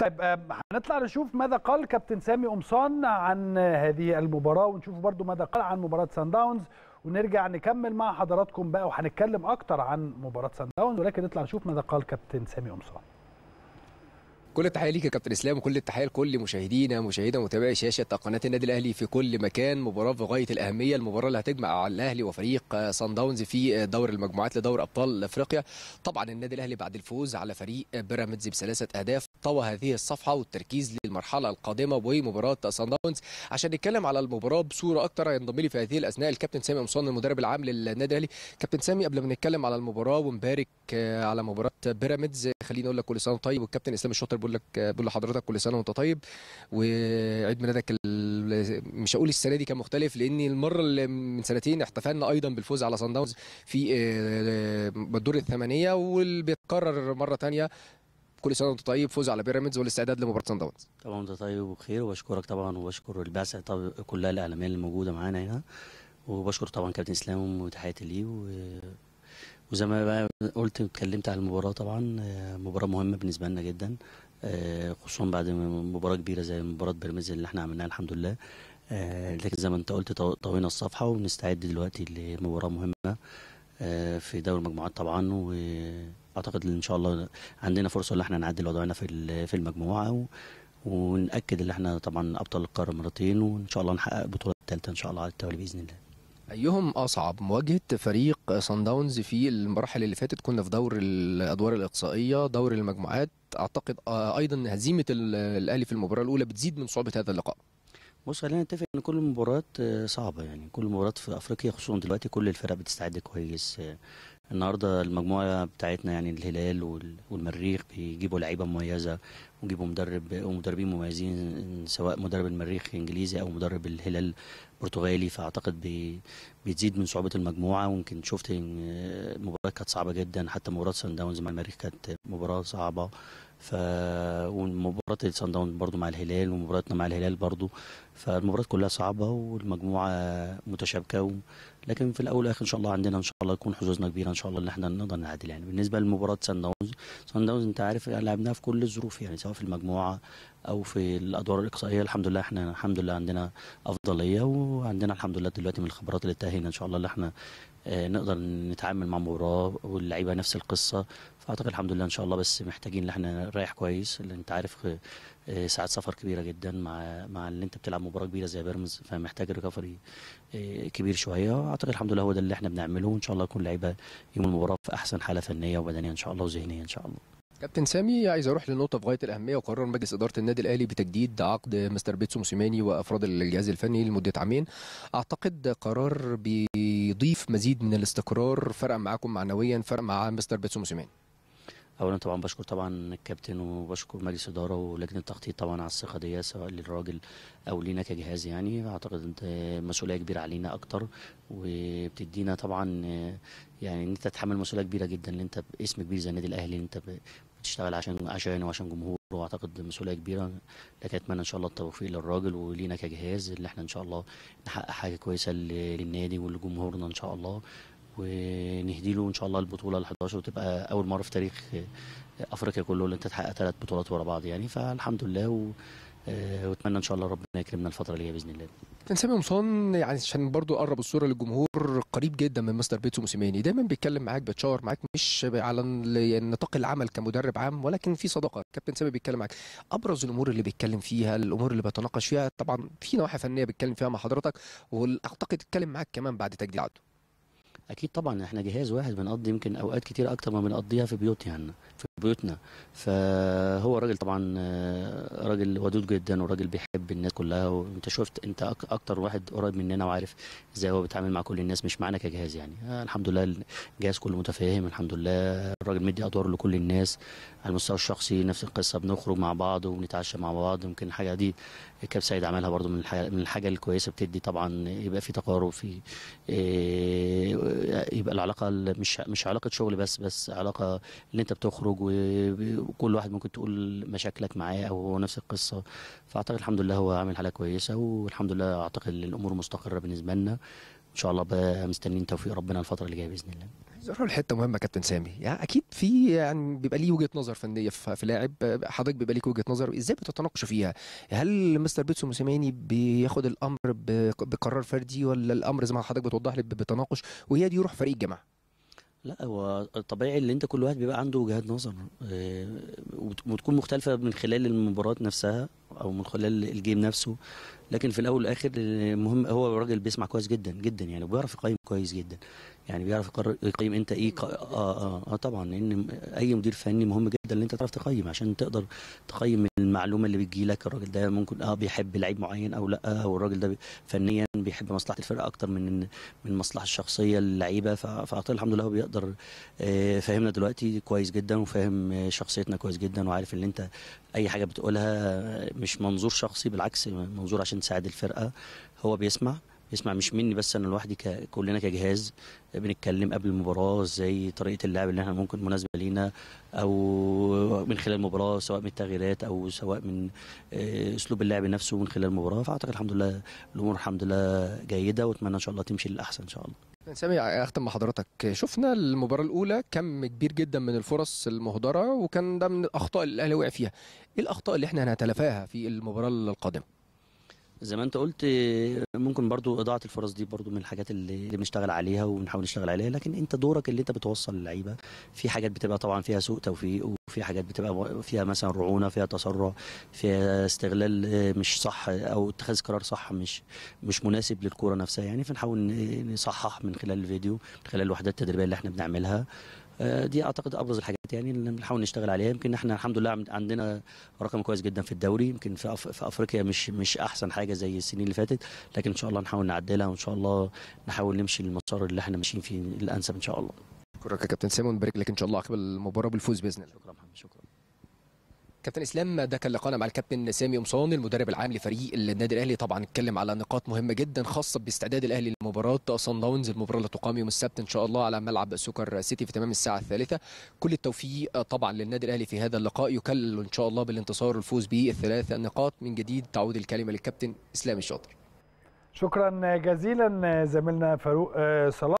طيب آه، هنطلع نشوف ماذا قال كابتن سامي قمصان عن هذه المباراه ونشوف برضو ماذا قال عن مباراه سان داونز ونرجع نكمل مع حضراتكم بقى وهنتكلم اكتر عن مباراه سان داونز ولكن نطلع نشوف ماذا قال كابتن سامي قمصان كل التحيه ليك يا كابتن اسلام وكل التحيه لكل مشاهدينا مشاهدة متابعي شاشه قناه النادي الاهلي في كل مكان مباراه في غايه الاهميه المباراه اللي هتجمع الاهلي وفريق آه، سان داونز في آه، دور المجموعات لدور ابطال افريقيا طبعا النادي الاهلي بعد الفوز على فريق بيراميدز بثلاثه اهداف محتوى هذه الصفحه والتركيز للمرحله القادمه ومباراه سان داونز عشان نتكلم على المباراه بصوره اكتر هينضم لي في هذه الاثناء الكابتن سامي قمصان المدرب العام للنادي الاهلي كابتن سامي قبل ما نتكلم على المباراه ونبارك آه، على مباراه بيراميدز خليني اقول لك كل سنه طيب والكابتن اسلام الشاطر بيقول لك آه، بيقول لحضرتك كل سنه وانت طيب وعيد ميلادك مش هقول السنه دي كان مختلف لان المره اللي من سنتين احتفلنا ايضا بالفوز على سان داونز في آه، الدور الثمانيه واللي بيتكرر مره ثانيه كل سنه وانت طيب فوز على بيراميدز والاستعداد لمباراه سان داونز طبعا وانت طيب وبخير وبشكرك طبعا وبشكر البعثه طب كلها الاعلاميه اللي موجوده معانا هنا وبشكر طبعا كابتن اسلام وتحياتي ليه و... وزي ما قلت اتكلمت على المباراه طبعا آه، مباراه مهمه بالنسبه لنا جدا آه، خصوصا بعد مباراه كبيره زي مباراه بيراميدز اللي احنا عملناها الحمد لله آه، لكن زي ما انت قلت طوينا الصفحه ونستعد دلوقتي لمباراه مهمه في دوري المجموعات طبعا و اعتقد ان شاء الله عندنا فرصه ان احنا نعدل وضعنا في في المجموعه و... وناكد ان احنا طبعا ابطال القاره مرتين وان شاء الله نحقق البطوله الثالثه ان شاء الله على التوالي باذن الله ايهم اصعب مواجهه فريق سان داونز في المراحل اللي فاتت كنا في دور الادوار الاقصائيه دور المجموعات اعتقد ايضا هزيمه الاهلي في المباراه الاولى بتزيد من صعوبه هذا اللقاء بص خلينا نتفق ان كل المباريات صعبه يعني كل المباريات في افريقيا خصوصا دلوقتي كل الفرق بتستعد كويس النهارده المجموعه بتاعتنا يعني الهلال والمريخ بيجيبوا لعيبه مميزه ويجيبوا مدرب ومدربين مميزين سواء مدرب المريخ انجليزي او مدرب الهلال برتغالي فاعتقد بي بتزيد من صعوبه المجموعه ويمكن شفت ان المباراه كانت صعبه جدا حتى مباراه سان داونز مع المريخ كانت مباراه صعبه ف ومباراه سان داونز برده مع الهلال ومباراتنا مع الهلال برده فالمباريات كلها صعبه والمجموعه متشابكه لكن في الاول والاخر ان شاء الله عندنا ان شاء الله يكون حظوظنا كبيره ان شاء الله ان احنا نقدر نعادل يعني بالنسبه لمباراه سان داونز سان داونز انت عارف لعبناها في كل الظروف يعني سواء في المجموعه او في الادوار الاقصائيه الحمد لله احنا الحمد لله عندنا افضليه وعندنا الحمد لله دلوقتي من الخبرات اللي تاهلنا ان شاء الله ان احنا آه، نقدر نتعامل مع مباراه واللعيبه نفس القصه فاعتقد الحمد لله ان شاء الله بس محتاجين ان احنا نريح كويس اللي انت عارف آه، ساعات سفر كبيره جدا مع مع ان انت بتلعب مباراه كبيره زي بيراميدز فمحتاج ريكفري آه، كبير شويه اعتقد الحمد لله هو ده اللي احنا بنعمله وان شاء الله يكون لعيبه يوم المباراه في احسن حاله فنيه وبدنيه ان شاء الله وذهنيه ان شاء الله كابتن سامي عايز اروح لنقطه في غايه الاهميه وقرر مجلس اداره النادي الاهلي بتجديد عقد مستر بيتسو موسيماني وافراد الجهاز الفني لمده عامين اعتقد قرار بيضيف مزيد من الاستقرار فرق معاكم معنويا فرق مع مستر بيتسو موسيماني اولا طبعا بشكر طبعا الكابتن وبشكر مجلس اداره ولجنه التخطيط طبعا على الثقه دي سواء للراجل او لينا كجهاز يعني اعتقد انت مسؤوليه كبيره علينا اكتر وبتدينا طبعا يعني ان انت تتحمل مسؤوليه كبيره جدا ان انت باسم كبير زي النادي الاهلي ان انت بتشتغل عشان عشانه وعشان جمهوره واعتقد مسؤوليه كبيره لكن اتمنى ان شاء الله التوفيق للراجل ولينا كجهاز اللي احنا ان شاء الله نحقق حاجه كويسه للنادي ولجمهورنا ان شاء الله ونهدي له ان شاء الله البطوله ال 11 وتبقى اول مره في تاريخ آه، افريقيا كله اللي انت تحقق ثلاث بطولات ورا بعض يعني فالحمد لله و... آه، واتمنى ان شاء الله ربنا يكرمنا الفتره اللي هي باذن الله سامي قمصان يعني عشان برضو قرب الصوره للجمهور قريب جدا من مستر بيتسو موسيماني دايما بيتكلم معاك بيتشاور معاك مش على نطاق العمل كمدرب عام ولكن في صداقه كابتن سامي بيتكلم معاك ابرز الامور اللي بيتكلم فيها الامور اللي بيتناقش فيها طبعا في نواحي فنيه بيتكلم فيها مع حضرتك واعتقد اتكلم معاك كمان بعد تجديد عقده اكيد طبعا احنا جهاز واحد بنقضي يمكن اوقات كتير اكتر ما بنقضيها في بيوت يعني بيوتنا فهو راجل طبعا آه، راجل ودود جدا وراجل بيحب الناس كلها وانت شفت انت اكتر واحد قريب مننا وعارف ازاي هو بيتعامل مع كل الناس مش معانا كجهاز يعني آه، الحمد لله الجهاز كله متفاهم الحمد لله الراجل مدي ادوار لكل الناس على المستوى الشخصي نفس القصه بنخرج مع بعض وبنتعشى مع بعض يمكن الحاجه دي كاب سعيد عملها برضو من الحاجه من الحاجه الكويسه بتدي طبعا يبقى في تقارب في آه، يبقى العلاقه مش مش علاقه شغل بس بس علاقه ان انت بتخرج و وكل واحد ممكن تقول مشاكلك معاه او هو نفس القصه فاعتقد الحمد لله هو عامل حاله كويسه والحمد لله اعتقد الامور مستقره بالنسبه لنا ان شاء الله بقى مستنيين توفيق ربنا الفتره اللي جايه باذن الله عايز الحتة مهمه كابتن سامي يعني اكيد في يعني بيبقى ليه وجهه نظر فنيه في لاعب حضرتك بيبقى ليك وجهه نظر ازاي بتتناقشوا فيها هل مستر بيتسو موسيماني بياخد الامر بقرار فردي ولا الامر زي ما حضرتك بتوضح لي بتناقش وهي دي روح فريق الجماعه لا هو طبيعي اللي انت كل واحد بيبقى عنده وجهات نظر آه، وتكون مختلفه من خلال المباراه نفسها او من خلال الجيم نفسه لكن في الاول والاخر المهم آه، هو راجل بيسمع كويس جدا جدا يعني وبيعرف يقيم كويس جدا يعني بيعرف يقيم انت ايه آه،, اه, آه, آه طبعا لان اي مدير فني مهم جدا ان انت تعرف تقيم عشان تقدر تقيم المعلومه اللي بتجي لك الراجل ده ممكن اه بيحب لعيب معين او لا آه والراجل ده فنيا بيحب مصلحه الفرقه اكتر من من المصلحه الشخصيه للعيبه فاعتقد الحمد لله هو بيقدر آه فاهمنا دلوقتي كويس جدا وفاهم آه، شخصيتنا كويس جدا وعارف ان انت اي حاجه بتقولها آه، مش منظور شخصي بالعكس منظور عشان تساعد الفرقه هو بيسمع اسمع مش مني بس انا لوحدي كلنا كجهاز بنتكلم قبل المباراه ازاي طريقه اللعب اللي احنا ممكن مناسبه لينا او من خلال المباراه سواء من التغييرات او سواء من آه، اسلوب اللعب نفسه من خلال المباراه فاعتقد الحمد لله الامور الحمد لله جيده واتمنى ان شاء الله تمشي للاحسن ان شاء الله سامي اختم مع حضرتك شفنا المباراه الاولى كم كبير جدا من الفرص المهدره وكان ده من الاخطاء اللي الاهلي وقع فيها ايه الاخطاء اللي احنا هنتلافاها في المباراه القادمه زي ما انت قلت ممكن برضو اضاعه الفرص دي برضو من الحاجات اللي بنشتغل عليها وبنحاول نشتغل عليها لكن انت دورك اللي انت بتوصل للعيبه في حاجات بتبقى طبعا فيها سوء توفيق وفي حاجات بتبقى فيها مثلا رعونه فيها تسرع فيها استغلال آه، مش صح او اتخاذ قرار صح مش مش مناسب للكوره نفسها يعني فنحاول نصحح من خلال الفيديو من خلال الوحدات التدريبيه اللي احنا بنعملها آه، دي اعتقد ابرز الحاجات يعني اللي بنحاول نشتغل عليها يمكن احنا الحمد لله عندنا رقم كويس جدا في الدوري يمكن في, أف... في افريقيا مش مش احسن حاجه زي السنين اللي فاتت لكن ان شاء الله نحاول نعدلها وان شاء الله نحاول نمشي المسار اللي احنا ماشيين فيه الانسب ان شاء الله شكرا كابتن سامي ونبارك لك ان شاء الله عقب المباراه بالفوز باذن الله شكرا محمد شكرا كابتن اسلام ده كان لقانا مع الكابتن سامي قمصان المدرب العام لفريق النادي الاهلي طبعا اتكلم على نقاط مهمه جدا خاصه باستعداد الاهلي لمباراه صن داونز المباراه اللي تقام يوم السبت ان شاء الله على ملعب سوكر سيتي في تمام الساعه الثالثة كل التوفيق آه، طبعا للنادي الاهلي في هذا اللقاء يكلل ان شاء الله بالانتصار والفوز بالثلاث نقاط من جديد تعود الكلمه للكابتن اسلام الشاطر شكرا جزيلا آه، زميلنا فاروق آه، صلاح